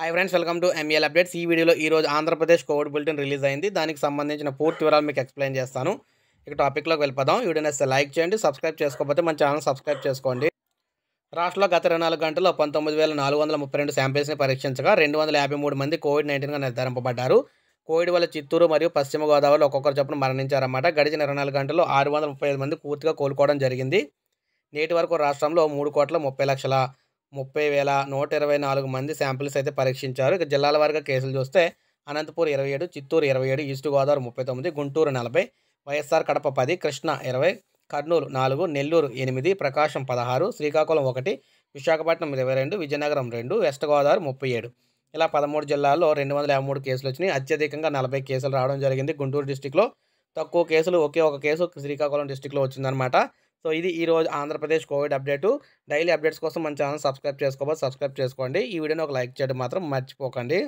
hi friends welcome to ML updates ఈ వీడియోలో రోజు ఆంధ్రప్రదేశ్ కోవిడ్ బులెటిన్ రిలీజ్ అయింది దానికి సంబంధించిన పూర్తి వివరాలు మీకు ఎక్స్ప్లెయిన్ చేస్తాను ఇక టాపిక్లోకి వెళ్ళిపోదాం వీడియో నచ్చితే లైక్ చేయండి సబ్స్క్రైబ్ చేసుకోకపోతే మన ఛానల్ సబ్స్క్రైబ్ చేసుకోండి రాష్ట్రంలో గత రెండు నాలుగు గంటల్లో పంతొమ్మిది వేల నాలుగు వందల ముప్పై రెండు శాంపిల్స్ని పరీక్షించగా రెండు వందల యాభై మూడు మంది కోవిడ్ నైన్టీన్గా నిర్ధారింపబడ్డారు కోవిడ్ వల్ల చిత్తూరు మరియు పశ్చిమ గోదావరిలో ఒక్కొక్కరు చొప్పున మరణించారన్నమాట గడిచిన ఇరవై నాలుగు గంటల్లో ఆరు వందల ముప్పై ఐదు మంది పూర్తిగా కోలుకోవడం జరిగింది నేటి వరకు రాష్ట్రంలో మూడు కోట్ల ముప్పై లక్షల ముప్పై వేల నూట ఇరవై నాలుగు మంది శాంపిల్స్ అయితే పరీక్షించారు ఇక జిల్లాల వారిగా కేసులు చూస్తే అనంతపూర్ ఇరవై ఏడు చిత్తూరు ఇరవై ఏడు ఈస్ట్ గోదావరి ముప్పై తొమ్మిది గుంటూరు నలభై వైఎస్ఆర్ కడప పది కృష్ణ ఇరవై కర్నూలు నాలుగు నెల్లూరు ఎనిమిది ప్రకాశం పదహారు శ్రీకాకుళం ఒకటి విశాఖపట్నం ఇరవై రెండు విజయనగరం రెండు వెస్ట్ గోదావరి ముప్పై ఏడు ఇలా పదమూడు జిల్లాల్లో రెండు వందల యాభై మూడు కేసులు వచ్చినాయి అత్యధికంగా నలభై కేసులు రావడం జరిగింది గుంటూరు డిస్టిక్లో తక్కువ కేసులు ఒకే ఒక కేసు శ్రీకాకుళం డిస్టిక్లో వచ్చిందనమాట సో ఇది ఈరోజు Andhra Pradesh Covid update daily updates కోసం మన ఛానల్ సబ్స్క్రైబ్ చేసుకోవాలి సబ్స్క్రైబ్ చేసుకోండి ఈ వీడియోని ఒక లైక్ చేయడం మాత్రం మర్చిపోకండి